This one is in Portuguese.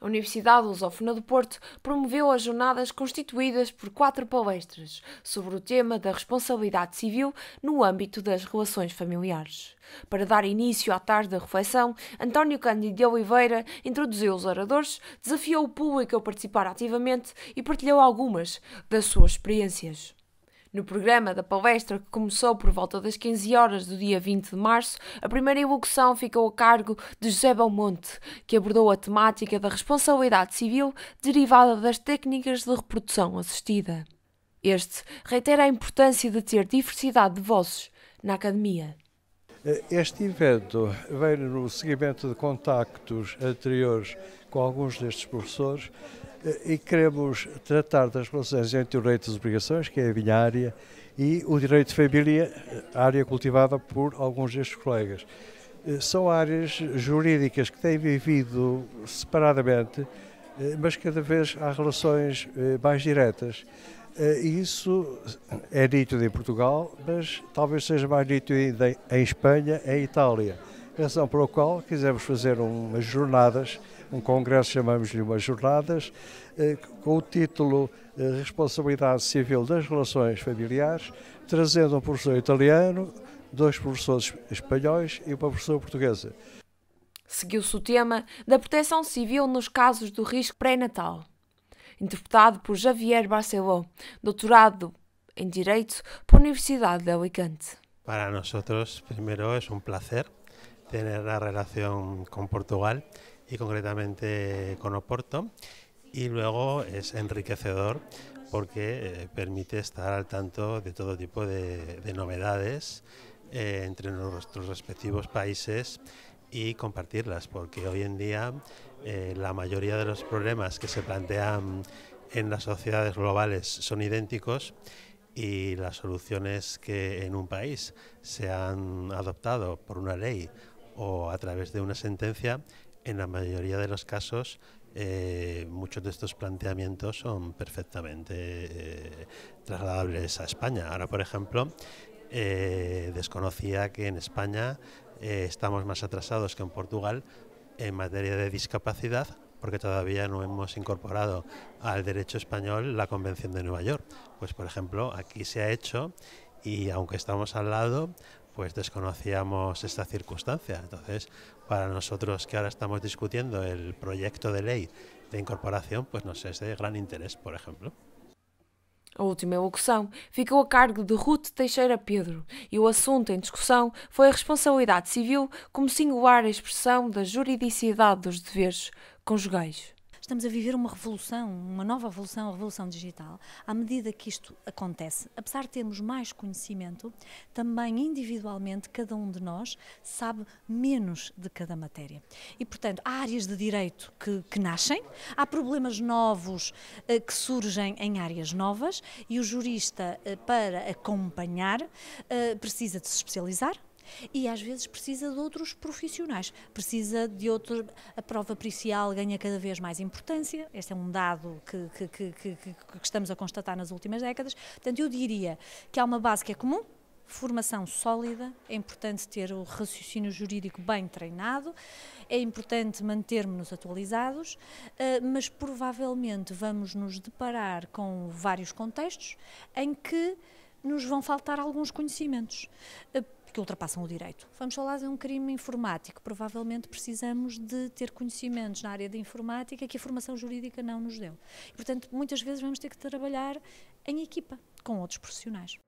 A Universidade Lusófona do Porto promoveu as jornadas constituídas por quatro palestras sobre o tema da responsabilidade civil no âmbito das relações familiares. Para dar início à tarde da reflexão, António Cândido de Oliveira introduziu os oradores, desafiou o público a participar ativamente e partilhou algumas das suas experiências. No programa da palestra, que começou por volta das 15 horas do dia 20 de março, a primeira evolução ficou a cargo de José Belmonte, que abordou a temática da responsabilidade civil derivada das técnicas de reprodução assistida. Este reitera a importância de ter diversidade de vozes na academia. Eh, este evento veio no seguimento de contactos anteriores com alguns destes professores eh, e queremos tratar das relações entre o direito das obrigações, que é a minha área, e o direito de família, eh, área cultivada por alguns destes colegas. São áreas jurídicas que têm vivido separadamente, mas cada vez há relações mais diretas. Eh, isso é dito em Portugal, mas talvez seja mais dito em Espanha, em Itália. Razão pela qual quisemos fazer umas jornadas, um congresso, chamamos-lhe umas jornadas, eh, com o título eh, Responsabilidade Civil das Relações Familiares, trazendo um professor italiano, dois professores espanhóis e uma professora portuguesa. Seguiu-se o tema da proteção civil nos casos do risco pré-natal. interpretado por Javier Barceló, doctorado en em Derecho por Universidad de Alicante. Para nosotros, primero, es un placer tener la relación con Portugal y concretamente con Oporto. Y luego es enriquecedor porque eh, permite estar al tanto de todo tipo de, novedades eh, entre nuestros respectivos países y compartirlas, porque hoy en día eh, la mayoría de los problemas que se plantean en las sociedades globales son idénticos y las soluciones que en un país se han adoptado por una ley o a través de una sentencia, en la mayoría de los casos eh, muchos de estos planteamientos son perfectamente eh, trasladables a España. Ahora, por ejemplo, desconocía que en España eh, estamos más atrasados que en Portugal en materia de discapacidad porque todavía no hemos incorporado al derecho español la Convención de Nueva York. Pues, por ejemplo, aquí se ha hecho y aunque estamos al lado, pues desconocíamos esta circunstancia. Entonces, para nosotros que ahora estamos discutiendo el proyecto de ley de incorporación, pues nos es de gran interés, por ejemplo. A última elocução ficou a cargo de Ruth Teixeira Pedro e o assunto em discussão foi a responsabilidade civil como singular expressão da juridicidade dos deveres conjugais estamos a viver uma revolução, uma nova revolução, a revolução digital. À medida que isto acontece, apesar de termos mais conhecimento, também individualmente cada um de nós sabe menos de cada matéria. E, portanto, há áreas de direito que, que nascem, há problemas novos eh, que surgem em áreas novas e o jurista, eh, para acompanhar, eh, precisa de se especializar, e às vezes precisa de outros profissionais, precisa de outro A prova pericial ganha cada vez mais importância, este é um dado que, que, que, que, que estamos a constatar nas últimas décadas. Portanto, eu diria que há uma base que é comum, formação sólida, é importante ter o raciocínio jurídico bem treinado, é importante mantermos-nos atualizados, eh, mas provavelmente vamos nos deparar com vários contextos em que nos vão faltar alguns conhecimentos. Eh, porque ultrapassam o direito. Vamos falar de um crime informático. Provavelmente precisamos de ter conhecimentos na área da informática que a formação jurídica não nos deu. E, portanto, muitas vezes vamos ter que trabalhar em equipa com outros profissionais.